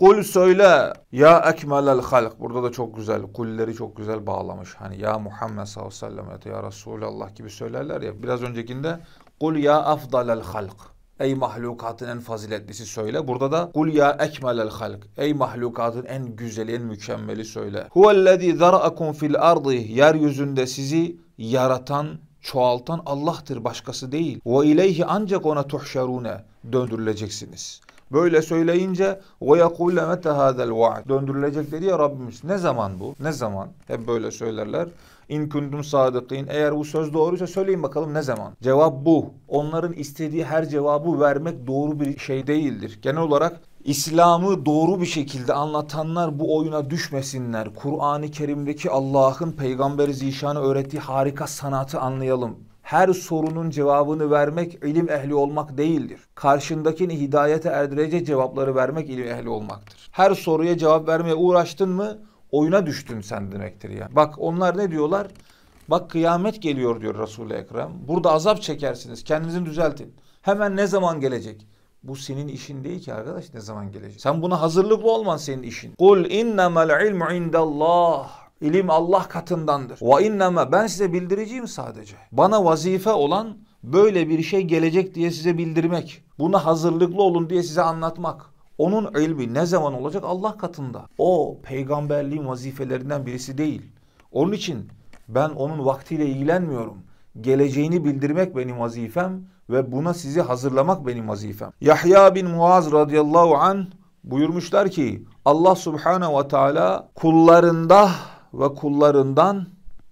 Kul söyle ya ekmelel halk. Burada da çok güzel kulleri çok güzel bağlamış. Hani ya Muhammed sallallahu aleyhi ve sellem ya Resulallah gibi söylerler ya. Biraz öncekinde kul ya afdalel halk. Ey mahlukatın en faziletlisi söyle. Burada da kul ya ekmelel halk. Ey mahlukatın en güzeli, en mükemmeli söyle. Huvellezî zara'akum fil ardı. Yeryüzünde sizi yaratan, çoğaltan Allah'tır başkası değil. Ve ileyhi ancak ona tuhşerune döndürüleceksiniz. Böyle söyleyince وَيَقُولَ مَتَ هَذَا الْوَعْدِ Döndürülecekleri ya Rabbimiz ne zaman bu? Ne zaman? Hep böyle söylerler. İn kuntum sadıkîn. Eğer bu söz doğruysa söyleyin bakalım ne zaman? Cevap bu. Onların istediği her cevabı vermek doğru bir şey değildir. Genel olarak İslam'ı doğru bir şekilde anlatanlar bu oyuna düşmesinler. Kur'an-ı Kerim'deki Allah'ın peygamberi zişanı öğrettiği harika sanatı anlayalım her sorunun cevabını vermek ilim ehli olmak değildir. Karşındakini hidayete erdirecek cevapları vermek ilim ehli olmaktır. Her soruya cevap vermeye uğraştın mı oyuna düştün sen demektir yani. Bak onlar ne diyorlar? Bak kıyamet geliyor diyor Resul-i Ekrem. Burada azap çekersiniz. Kendinizi düzeltin. Hemen ne zaman gelecek? Bu senin işin değil ki arkadaş ne zaman gelecek? Sen buna hazırlıklı olman senin işin. Kul innemel ilmu indallah İlim Allah katındandır. Ve inneme ben size bildireceğim sadece. Bana vazife olan böyle bir şey gelecek diye size bildirmek. Buna hazırlıklı olun diye size anlatmak. Onun ilmi ne zaman olacak? Allah katında. O peygamberliğin vazifelerinden birisi değil. Onun için ben onun vaktiyle ilgilenmiyorum. Geleceğini bildirmek benim vazifem ve buna sizi hazırlamak benim vazifem. Yahya bin Muaz radıyallahu an buyurmuşlar ki Allah subhanehu ve teala kullarında ve kullarından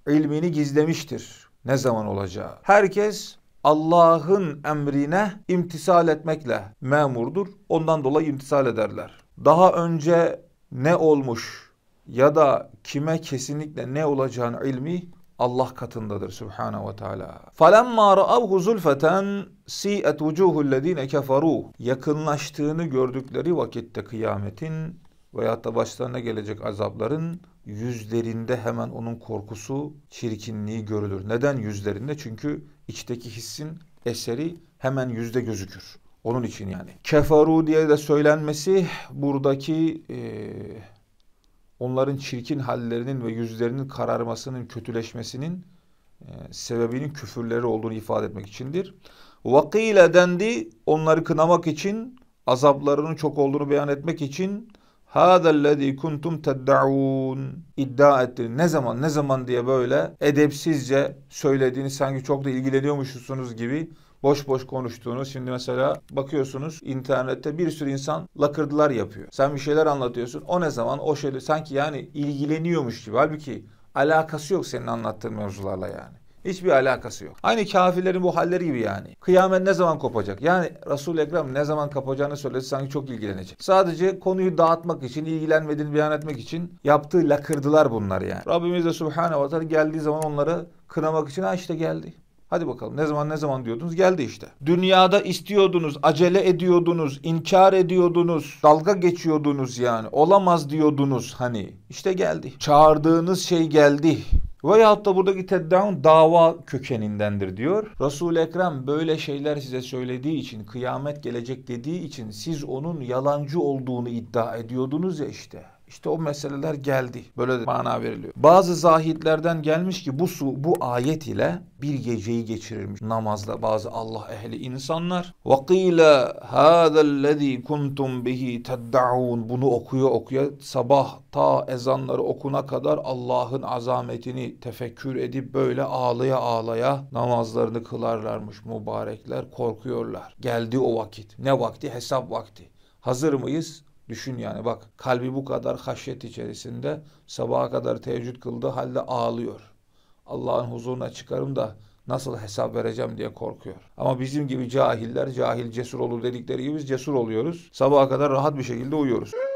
ilmini gizlemiştir. Ne zaman olacağı. Herkes Allah'ın emrine imtisal etmekle memurdur. Ondan dolayı imtisal ederler. Daha önce ne olmuş ya da kime kesinlikle ne olacağını ilmi Allah katındadır Subhanahu ve Teala. Falamma ra'avhu zulfeten si'et vucuhullezine keferu. Yakınlaştığını gördükleri vakitte kıyametin veyahut da başlarına gelecek azapların yüzlerinde hemen onun korkusu, çirkinliği görülür. Neden yüzlerinde? Çünkü içteki hissin eseri hemen yüzde gözükür. Onun için yani. Kefaru diye de söylenmesi buradaki e, onların çirkin hallerinin ve yüzlerinin kararmasının, kötüleşmesinin e, sebebinin küfürleri olduğunu ifade etmek içindir. Vakile dendi onları kınamak için, azaplarının çok olduğunu beyan etmek için Hâzellezî kuntum tedda'ûn iddia ettiğini ne zaman ne zaman diye böyle edepsizce söylediğini sanki çok da ilgileniyormuşsunuz gibi boş boş konuştuğunuz. Şimdi mesela bakıyorsunuz internette bir sürü insan lakırdılar yapıyor. Sen bir şeyler anlatıyorsun. O ne zaman o şeyle sanki yani ilgileniyormuş gibi. Halbuki alakası yok senin anlattığın mevzularla yani. Hiçbir alakası yok. Aynı kafirlerin bu halleri gibi yani. Kıyamet ne zaman kopacak? Yani Resul-i Ekrem ne zaman kapacağını söylese sanki çok ilgilenecek. Sadece konuyu dağıtmak için, ilgilenmediğini beyan etmek için yaptığı lakırdılar bunlar yani. Rabbimiz de Subhanehu ve Teala geldiği zaman onları kınamak için ha işte geldi. Hadi bakalım ne zaman ne zaman diyordunuz geldi işte. Dünyada istiyordunuz, acele ediyordunuz, inkar ediyordunuz, dalga geçiyordunuz yani. Olamaz diyordunuz hani. İşte geldi. Çağırdığınız şey geldi. Veyahut da buradaki teddahun dava kökenindendir diyor. resul Ekrem böyle şeyler size söylediği için, kıyamet gelecek dediği için siz onun yalancı olduğunu iddia ediyordunuz ya işte. İşte o meseleler geldi. Böyle de mana veriliyor. Bazı zahitlerden gelmiş ki bu su bu ayet ile bir geceyi geçirirmiş namazla bazı Allah ehli insanlar. وَقِيلَ هَذَا الَّذ۪ي كُنْتُمْ بِهِ تَدَّعُونَ Bunu okuyor okuyor sabah ta ezanları okuna kadar Allah'ın azametini tefekkür edip böyle ağlaya ağlaya namazlarını kılarlarmış mübarekler korkuyorlar. Geldi o vakit. Ne vakti? Hesap vakti. Hazır mıyız? Düşün yani bak kalbi bu kadar haşyet içerisinde sabaha kadar teheccüd kıldı halde ağlıyor. Allah'ın huzuruna çıkarım da nasıl hesap vereceğim diye korkuyor. Ama bizim gibi cahiller cahil cesur olur dedikleri gibi biz cesur oluyoruz. Sabaha kadar rahat bir şekilde uyuyoruz.